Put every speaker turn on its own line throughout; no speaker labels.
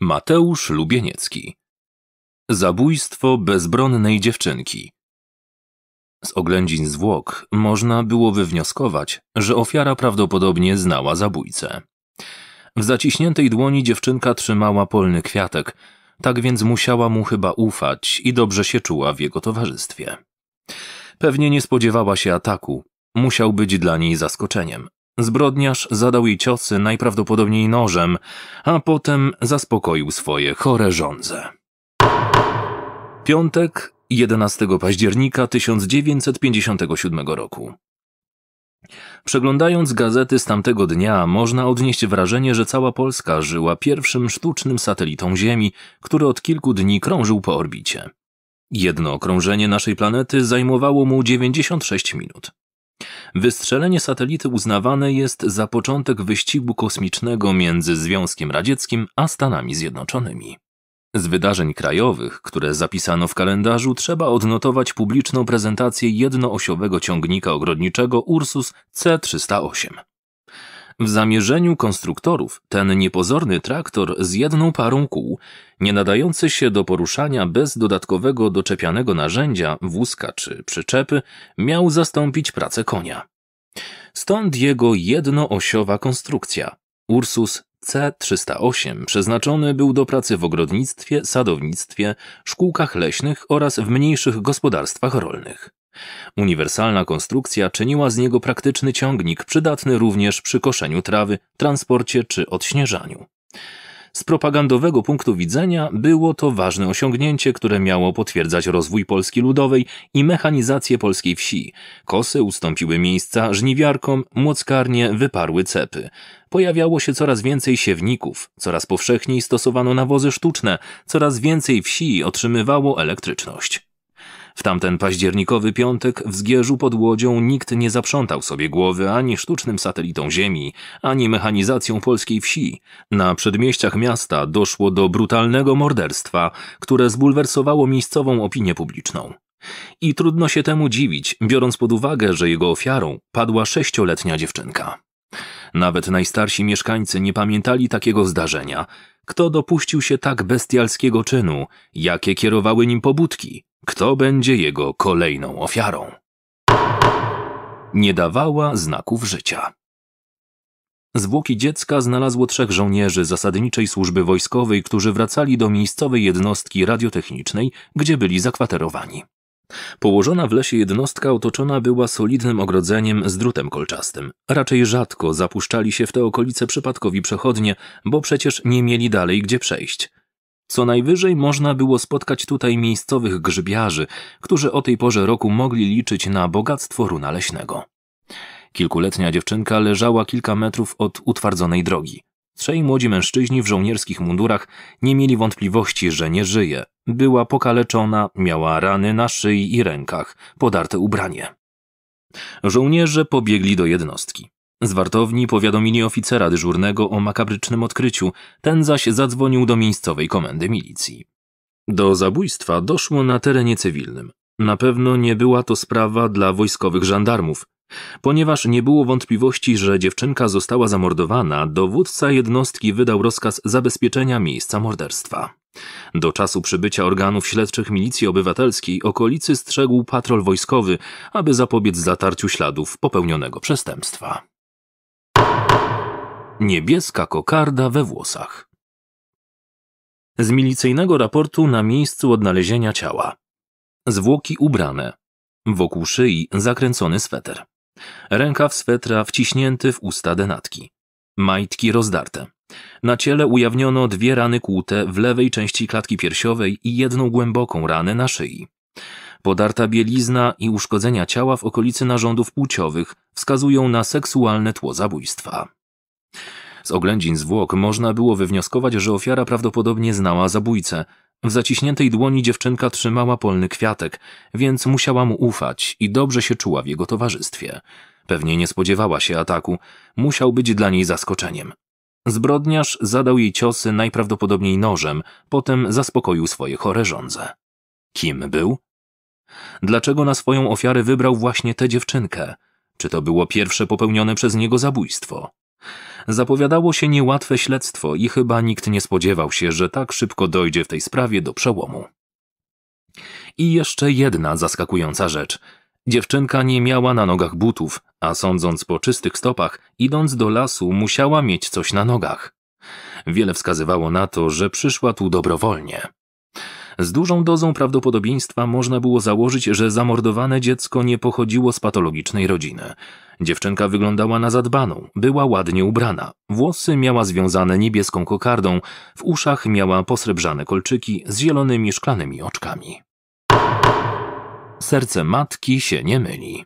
Mateusz Lubieniecki. Zabójstwo bezbronnej dziewczynki. Z oględzin zwłok można było wywnioskować, że ofiara prawdopodobnie znała zabójcę. W zaciśniętej dłoni dziewczynka trzymała polny kwiatek, tak więc musiała mu chyba ufać i dobrze się czuła w jego towarzystwie. Pewnie nie spodziewała się ataku, musiał być dla niej zaskoczeniem. Zbrodniarz zadał jej ciosy najprawdopodobniej nożem, a potem zaspokoił swoje chore żądze. Piątek, 11 października 1957 roku. Przeglądając gazety z tamtego dnia, można odnieść wrażenie, że cała Polska żyła pierwszym sztucznym satelitą Ziemi, który od kilku dni krążył po orbicie. Jedno okrążenie naszej planety zajmowało mu 96 minut. Wystrzelenie satelity uznawane jest za początek wyścigu kosmicznego między Związkiem Radzieckim a Stanami Zjednoczonymi. Z wydarzeń krajowych, które zapisano w kalendarzu, trzeba odnotować publiczną prezentację jednoosiowego ciągnika ogrodniczego Ursus C308. W zamierzeniu konstruktorów ten niepozorny traktor z jedną parą kół, nie nadający się do poruszania bez dodatkowego doczepianego narzędzia, wózka czy przyczepy, miał zastąpić pracę konia. Stąd jego jednoosiowa konstrukcja. Ursus C308 przeznaczony był do pracy w ogrodnictwie, sadownictwie, szkółkach leśnych oraz w mniejszych gospodarstwach rolnych. Uniwersalna konstrukcja czyniła z niego praktyczny ciągnik, przydatny również przy koszeniu trawy, transporcie czy odśnieżaniu. Z propagandowego punktu widzenia było to ważne osiągnięcie, które miało potwierdzać rozwój Polski Ludowej i mechanizację polskiej wsi. Kosy ustąpiły miejsca żniwiarkom, młockarnie wyparły cepy. Pojawiało się coraz więcej siewników, coraz powszechniej stosowano nawozy sztuczne, coraz więcej wsi otrzymywało elektryczność. W tamten październikowy piątek w Zgierzu pod Łodzią nikt nie zaprzątał sobie głowy ani sztucznym satelitą Ziemi, ani mechanizacją polskiej wsi. Na przedmieściach miasta doszło do brutalnego morderstwa, które zbulwersowało miejscową opinię publiczną. I trudno się temu dziwić, biorąc pod uwagę, że jego ofiarą padła sześcioletnia dziewczynka. Nawet najstarsi mieszkańcy nie pamiętali takiego zdarzenia. Kto dopuścił się tak bestialskiego czynu? Jakie kierowały nim pobudki? kto będzie jego kolejną ofiarą. Nie dawała znaków życia. Zwłoki dziecka znalazło trzech żołnierzy zasadniczej służby wojskowej, którzy wracali do miejscowej jednostki radiotechnicznej, gdzie byli zakwaterowani. Położona w lesie jednostka otoczona była solidnym ogrodzeniem z drutem kolczastym. Raczej rzadko zapuszczali się w te okolice przypadkowi przechodnie, bo przecież nie mieli dalej gdzie przejść. Co najwyżej można było spotkać tutaj miejscowych grzybiarzy, którzy o tej porze roku mogli liczyć na bogactwo runa leśnego. Kilkuletnia dziewczynka leżała kilka metrów od utwardzonej drogi. Trzej młodzi mężczyźni w żołnierskich mundurach nie mieli wątpliwości, że nie żyje. Była pokaleczona, miała rany na szyi i rękach, podarte ubranie. Żołnierze pobiegli do jednostki. Z wartowni powiadomili oficera dyżurnego o makabrycznym odkryciu, ten zaś zadzwonił do miejscowej komendy milicji. Do zabójstwa doszło na terenie cywilnym. Na pewno nie była to sprawa dla wojskowych żandarmów. Ponieważ nie było wątpliwości, że dziewczynka została zamordowana, dowódca jednostki wydał rozkaz zabezpieczenia miejsca morderstwa. Do czasu przybycia organów śledczych Milicji Obywatelskiej okolicy strzegł patrol wojskowy, aby zapobiec zatarciu śladów popełnionego przestępstwa. Niebieska kokarda we włosach. Z milicyjnego raportu na miejscu odnalezienia ciała. Zwłoki ubrane. Wokół szyi zakręcony sweter. Rękaw swetra wciśnięty w usta denatki. Majtki rozdarte. Na ciele ujawniono dwie rany kłute w lewej części klatki piersiowej i jedną głęboką ranę na szyi. Podarta bielizna i uszkodzenia ciała w okolicy narządów płciowych wskazują na seksualne tło zabójstwa. Z oględzin zwłok można było wywnioskować, że ofiara prawdopodobnie znała zabójcę. W zaciśniętej dłoni dziewczynka trzymała polny kwiatek, więc musiała mu ufać i dobrze się czuła w jego towarzystwie. Pewnie nie spodziewała się ataku, musiał być dla niej zaskoczeniem. Zbrodniarz zadał jej ciosy najprawdopodobniej nożem, potem zaspokoił swoje chore żądze. Kim był? Dlaczego na swoją ofiarę wybrał właśnie tę dziewczynkę? Czy to było pierwsze popełnione przez niego zabójstwo? Zapowiadało się niełatwe śledztwo i chyba nikt nie spodziewał się, że tak szybko dojdzie w tej sprawie do przełomu. I jeszcze jedna zaskakująca rzecz. Dziewczynka nie miała na nogach butów, a sądząc po czystych stopach, idąc do lasu, musiała mieć coś na nogach. Wiele wskazywało na to, że przyszła tu dobrowolnie. Z dużą dozą prawdopodobieństwa można było założyć, że zamordowane dziecko nie pochodziło z patologicznej rodziny. Dziewczynka wyglądała na zadbaną, była ładnie ubrana. Włosy miała związane niebieską kokardą, w uszach miała posrebrzane kolczyki z zielonymi szklanymi oczkami. Serce matki się nie myli.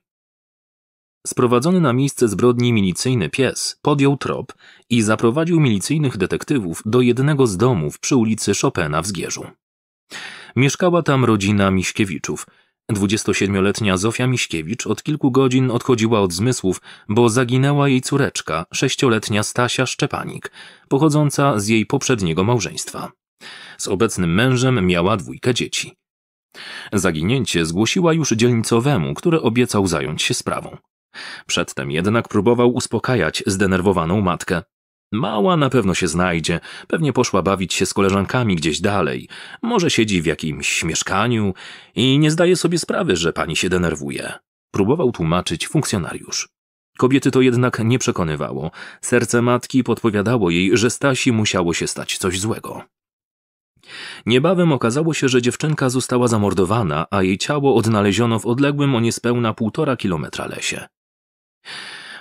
Sprowadzony na miejsce zbrodni milicyjny pies podjął trop i zaprowadził milicyjnych detektywów do jednego z domów przy ulicy Chopina w Zgierzu. Mieszkała tam rodzina Miśkiewiczów – 27-letnia Zofia Miśkiewicz od kilku godzin odchodziła od zmysłów, bo zaginęła jej córeczka, 6-letnia Stasia Szczepanik, pochodząca z jej poprzedniego małżeństwa. Z obecnym mężem miała dwójkę dzieci. Zaginięcie zgłosiła już dzielnicowemu, który obiecał zająć się sprawą. Przedtem jednak próbował uspokajać zdenerwowaną matkę. Mała na pewno się znajdzie, pewnie poszła bawić się z koleżankami gdzieś dalej, może siedzi w jakimś mieszkaniu i nie zdaje sobie sprawy, że pani się denerwuje. Próbował tłumaczyć funkcjonariusz. Kobiety to jednak nie przekonywało. Serce matki podpowiadało jej, że Stasi musiało się stać coś złego. Niebawem okazało się, że dziewczynka została zamordowana, a jej ciało odnaleziono w odległym o niespełna półtora kilometra lesie.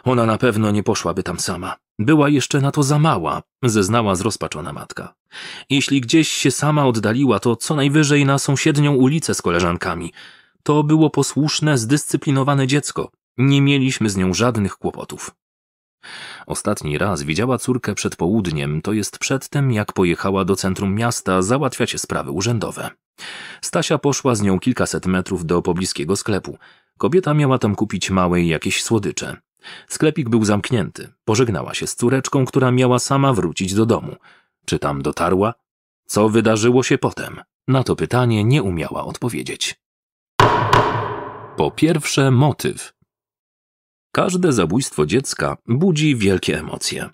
Ona na pewno nie poszłaby tam sama. Była jeszcze na to za mała, zeznała zrozpaczona matka. Jeśli gdzieś się sama oddaliła, to co najwyżej na sąsiednią ulicę z koleżankami. To było posłuszne, zdyscyplinowane dziecko. Nie mieliśmy z nią żadnych kłopotów. Ostatni raz widziała córkę przed południem, to jest przedtem, jak pojechała do centrum miasta załatwiać sprawy urzędowe. Stasia poszła z nią kilkaset metrów do pobliskiego sklepu. Kobieta miała tam kupić małej jakieś słodycze. Sklepik był zamknięty. Pożegnała się z córeczką, która miała sama wrócić do domu. Czy tam dotarła? Co wydarzyło się potem? Na to pytanie nie umiała odpowiedzieć. Po pierwsze, motyw. Każde zabójstwo dziecka budzi wielkie emocje.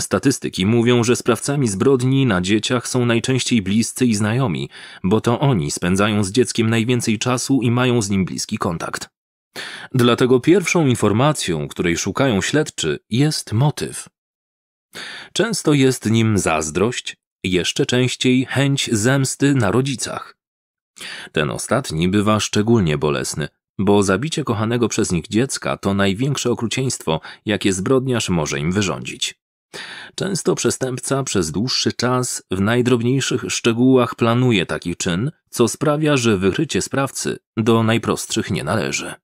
Statystyki mówią, że sprawcami zbrodni na dzieciach są najczęściej bliscy i znajomi, bo to oni spędzają z dzieckiem najwięcej czasu i mają z nim bliski kontakt. Dlatego pierwszą informacją, której szukają śledczy, jest motyw. Często jest nim zazdrość, jeszcze częściej chęć zemsty na rodzicach. Ten ostatni bywa szczególnie bolesny, bo zabicie kochanego przez nich dziecka to największe okrucieństwo, jakie zbrodniarz może im wyrządzić. Często przestępca przez dłuższy czas w najdrobniejszych szczegółach planuje taki czyn, co sprawia, że wykrycie sprawcy do najprostszych nie należy.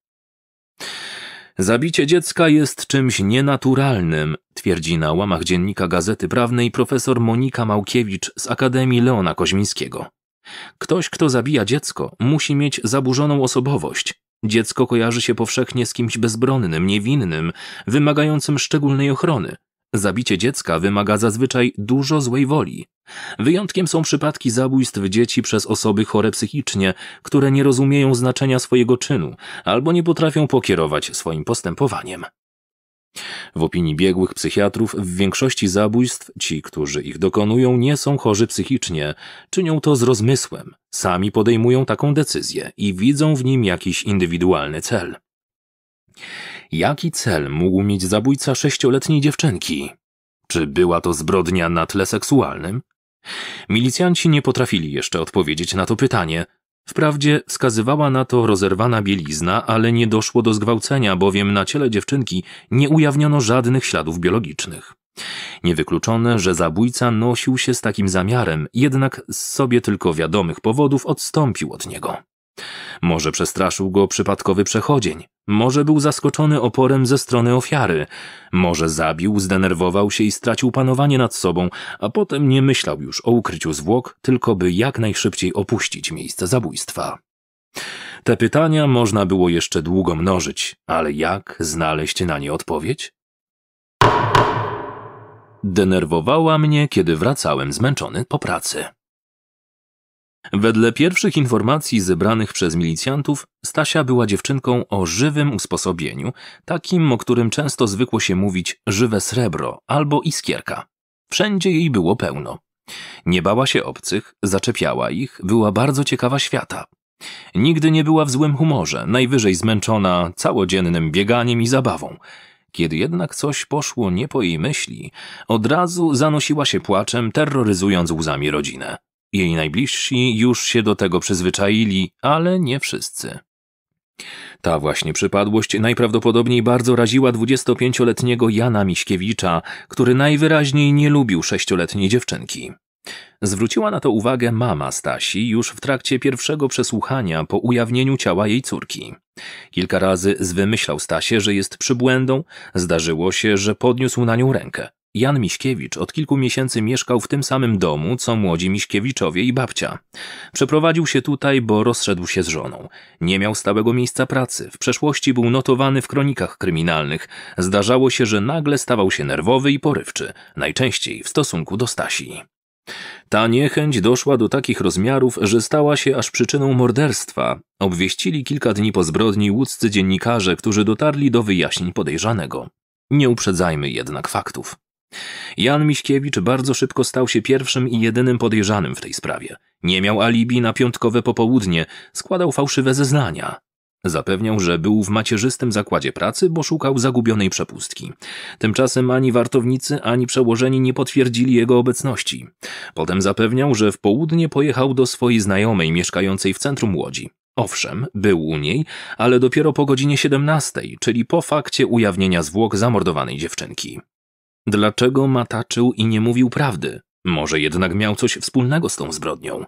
Zabicie dziecka jest czymś nienaturalnym, twierdzi na łamach dziennika Gazety Prawnej profesor Monika Małkiewicz z Akademii Leona Koźmińskiego. Ktoś, kto zabija dziecko, musi mieć zaburzoną osobowość. Dziecko kojarzy się powszechnie z kimś bezbronnym, niewinnym, wymagającym szczególnej ochrony, Zabicie dziecka wymaga zazwyczaj dużo złej woli. Wyjątkiem są przypadki zabójstw dzieci przez osoby chore psychicznie, które nie rozumieją znaczenia swojego czynu albo nie potrafią pokierować swoim postępowaniem. W opinii biegłych psychiatrów w większości zabójstw ci, którzy ich dokonują, nie są chorzy psychicznie, czynią to z rozmysłem, sami podejmują taką decyzję i widzą w nim jakiś indywidualny cel. Jaki cel mógł mieć zabójca sześcioletniej dziewczynki? Czy była to zbrodnia na tle seksualnym? Milicjanci nie potrafili jeszcze odpowiedzieć na to pytanie. Wprawdzie wskazywała na to rozerwana bielizna, ale nie doszło do zgwałcenia, bowiem na ciele dziewczynki nie ujawniono żadnych śladów biologicznych. Niewykluczone, że zabójca nosił się z takim zamiarem, jednak z sobie tylko wiadomych powodów odstąpił od niego. Może przestraszył go przypadkowy przechodzień, może był zaskoczony oporem ze strony ofiary, może zabił, zdenerwował się i stracił panowanie nad sobą, a potem nie myślał już o ukryciu zwłok, tylko by jak najszybciej opuścić miejsce zabójstwa. Te pytania można było jeszcze długo mnożyć, ale jak znaleźć na nie odpowiedź? Denerwowała mnie, kiedy wracałem zmęczony po pracy. Wedle pierwszych informacji zebranych przez milicjantów, Stasia była dziewczynką o żywym usposobieniu, takim, o którym często zwykło się mówić żywe srebro albo iskierka. Wszędzie jej było pełno. Nie bała się obcych, zaczepiała ich, była bardzo ciekawa świata. Nigdy nie była w złym humorze, najwyżej zmęczona całodziennym bieganiem i zabawą. Kiedy jednak coś poszło nie po jej myśli, od razu zanosiła się płaczem, terroryzując łzami rodzinę. Jej najbliżsi już się do tego przyzwyczaili, ale nie wszyscy. Ta właśnie przypadłość najprawdopodobniej bardzo raziła 25-letniego Jana Miśkiewicza, który najwyraźniej nie lubił sześcioletniej dziewczynki. Zwróciła na to uwagę mama Stasi już w trakcie pierwszego przesłuchania po ujawnieniu ciała jej córki. Kilka razy zwymyślał Stasie, że jest przybłędą, zdarzyło się, że podniósł na nią rękę. Jan Miśkiewicz od kilku miesięcy mieszkał w tym samym domu, co młodzi Miśkiewiczowie i babcia. Przeprowadził się tutaj, bo rozszedł się z żoną. Nie miał stałego miejsca pracy. W przeszłości był notowany w kronikach kryminalnych. Zdarzało się, że nagle stawał się nerwowy i porywczy, najczęściej w stosunku do Stasi. Ta niechęć doszła do takich rozmiarów, że stała się aż przyczyną morderstwa. Obwieścili kilka dni po zbrodni łódzcy dziennikarze, którzy dotarli do wyjaśnień podejrzanego. Nie uprzedzajmy jednak faktów. Jan Miśkiewicz bardzo szybko stał się pierwszym i jedynym podejrzanym w tej sprawie. Nie miał alibi na piątkowe popołudnie, składał fałszywe zeznania. Zapewniał, że był w macierzystym zakładzie pracy, bo szukał zagubionej przepustki. Tymczasem ani wartownicy, ani przełożeni nie potwierdzili jego obecności. Potem zapewniał, że w południe pojechał do swojej znajomej mieszkającej w centrum Łodzi. Owszem, był u niej, ale dopiero po godzinie 17, czyli po fakcie ujawnienia zwłok zamordowanej dziewczynki. Dlaczego mataczył i nie mówił prawdy? Może jednak miał coś wspólnego z tą zbrodnią.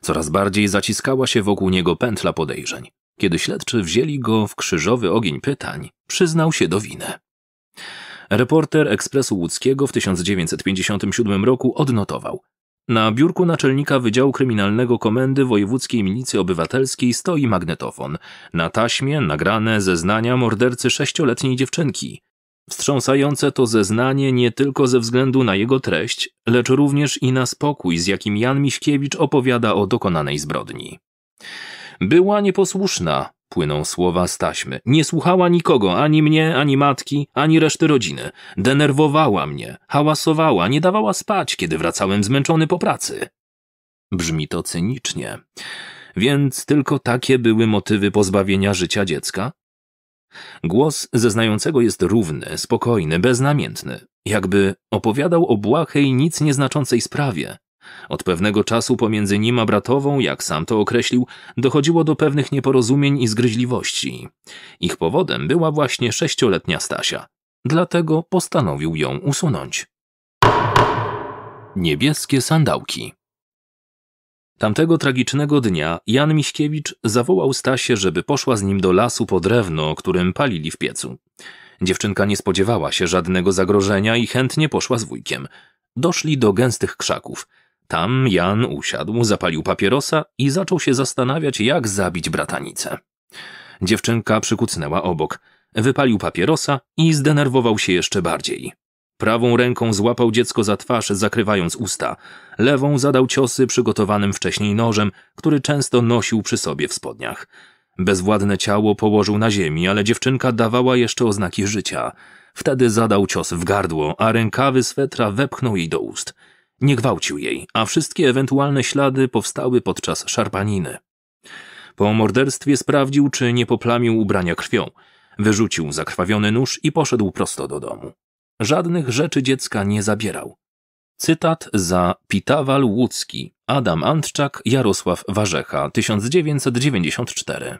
Coraz bardziej zaciskała się wokół niego pętla podejrzeń. Kiedy śledczy wzięli go w krzyżowy ogień pytań, przyznał się do winy. Reporter Ekspresu Łódzkiego w 1957 roku odnotował. Na biurku naczelnika Wydziału Kryminalnego Komendy Wojewódzkiej Milicji Obywatelskiej stoi magnetofon. Na taśmie nagrane zeznania mordercy sześcioletniej dziewczynki. Wstrząsające to zeznanie nie tylko ze względu na jego treść, lecz również i na spokój, z jakim Jan Miśkiewicz opowiada o dokonanej zbrodni. Była nieposłuszna, płyną słowa z taśmy. Nie słuchała nikogo, ani mnie, ani matki, ani reszty rodziny. Denerwowała mnie, hałasowała, nie dawała spać, kiedy wracałem zmęczony po pracy. Brzmi to cynicznie. Więc tylko takie były motywy pozbawienia życia dziecka? Głos zeznającego jest równy, spokojny, beznamiętny, jakby opowiadał o błahej, nic nieznaczącej sprawie. Od pewnego czasu pomiędzy nim a bratową, jak sam to określił, dochodziło do pewnych nieporozumień i zgryźliwości. Ich powodem była właśnie sześcioletnia Stasia. Dlatego postanowił ją usunąć. Niebieskie sandałki Tamtego tragicznego dnia Jan Miśkiewicz zawołał Stasię, żeby poszła z nim do lasu po drewno, którym palili w piecu. Dziewczynka nie spodziewała się żadnego zagrożenia i chętnie poszła z wujkiem. Doszli do gęstych krzaków. Tam Jan usiadł, zapalił papierosa i zaczął się zastanawiać, jak zabić bratanicę. Dziewczynka przykucnęła obok. Wypalił papierosa i zdenerwował się jeszcze bardziej. Prawą ręką złapał dziecko za twarz, zakrywając usta. Lewą zadał ciosy przygotowanym wcześniej nożem, który często nosił przy sobie w spodniach. Bezwładne ciało położył na ziemi, ale dziewczynka dawała jeszcze oznaki życia. Wtedy zadał cios w gardło, a rękawy swetra wepchnął jej do ust. Nie gwałcił jej, a wszystkie ewentualne ślady powstały podczas szarpaniny. Po morderstwie sprawdził, czy nie poplamił ubrania krwią. Wyrzucił zakrwawiony nóż i poszedł prosto do domu. Żadnych rzeczy dziecka nie zabierał. Cytat za Pitawal Łódzki, Adam Antczak, Jarosław Warzecha, 1994.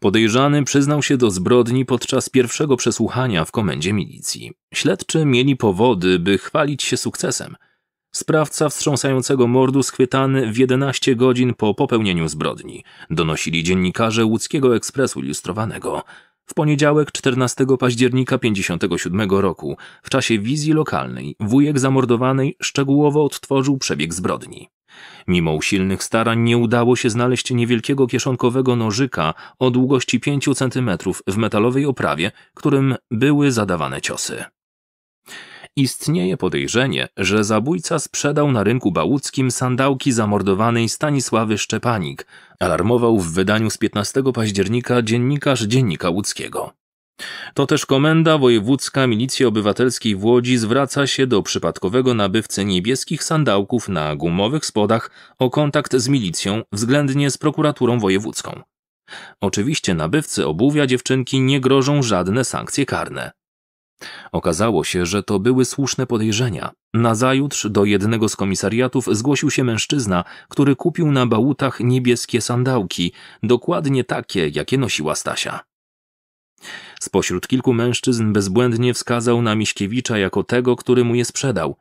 Podejrzany przyznał się do zbrodni podczas pierwszego przesłuchania w komendzie milicji. Śledczy mieli powody, by chwalić się sukcesem. Sprawca wstrząsającego mordu schwytany w 11 godzin po popełnieniu zbrodni, donosili dziennikarze łódzkiego ekspresu ilustrowanego. W poniedziałek 14 października 57 roku, w czasie wizji lokalnej, wujek zamordowanej szczegółowo odtworzył przebieg zbrodni. Mimo usilnych starań nie udało się znaleźć niewielkiego kieszonkowego nożyka o długości 5 cm w metalowej oprawie, którym były zadawane ciosy. Istnieje podejrzenie, że zabójca sprzedał na rynku bałuckim sandałki zamordowanej Stanisławy Szczepanik, alarmował w wydaniu z 15 października dziennikarz Dziennika Łódzkiego. To też Komenda Wojewódzka Milicji Obywatelskiej w Łodzi zwraca się do przypadkowego nabywcy niebieskich sandałków na gumowych spodach o kontakt z milicją względnie z prokuraturą wojewódzką. Oczywiście nabywcy obuwia dziewczynki nie grożą żadne sankcje karne. Okazało się, że to były słuszne podejrzenia. Nazajutrz do jednego z komisariatów zgłosił się mężczyzna, który kupił na bałutach niebieskie sandałki, dokładnie takie, jakie nosiła Stasia. Spośród kilku mężczyzn bezbłędnie wskazał na Miśkiewicza jako tego, który mu je sprzedał.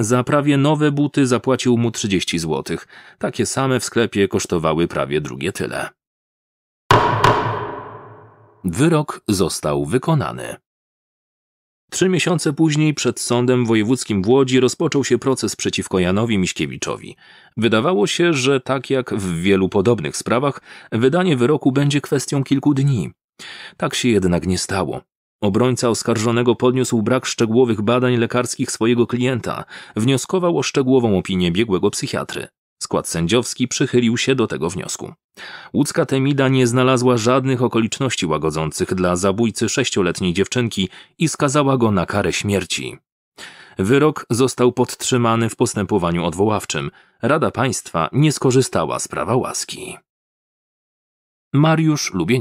Za prawie nowe buty zapłacił mu 30 zł. Takie same w sklepie kosztowały prawie drugie tyle. Wyrok został wykonany. Trzy miesiące później przed sądem wojewódzkim w Łodzi rozpoczął się proces przeciwko Janowi Miśkiewiczowi. Wydawało się, że tak jak w wielu podobnych sprawach, wydanie wyroku będzie kwestią kilku dni. Tak się jednak nie stało. Obrońca oskarżonego podniósł brak szczegółowych badań lekarskich swojego klienta, wnioskował o szczegółową opinię biegłego psychiatry. Skład sędziowski przychylił się do tego wniosku. Łódzka Temida nie znalazła żadnych okoliczności łagodzących dla zabójcy sześcioletniej dziewczynki i skazała go na karę śmierci. Wyrok został podtrzymany w postępowaniu odwoławczym. Rada Państwa nie skorzystała z prawa łaski. Mariusz Lubień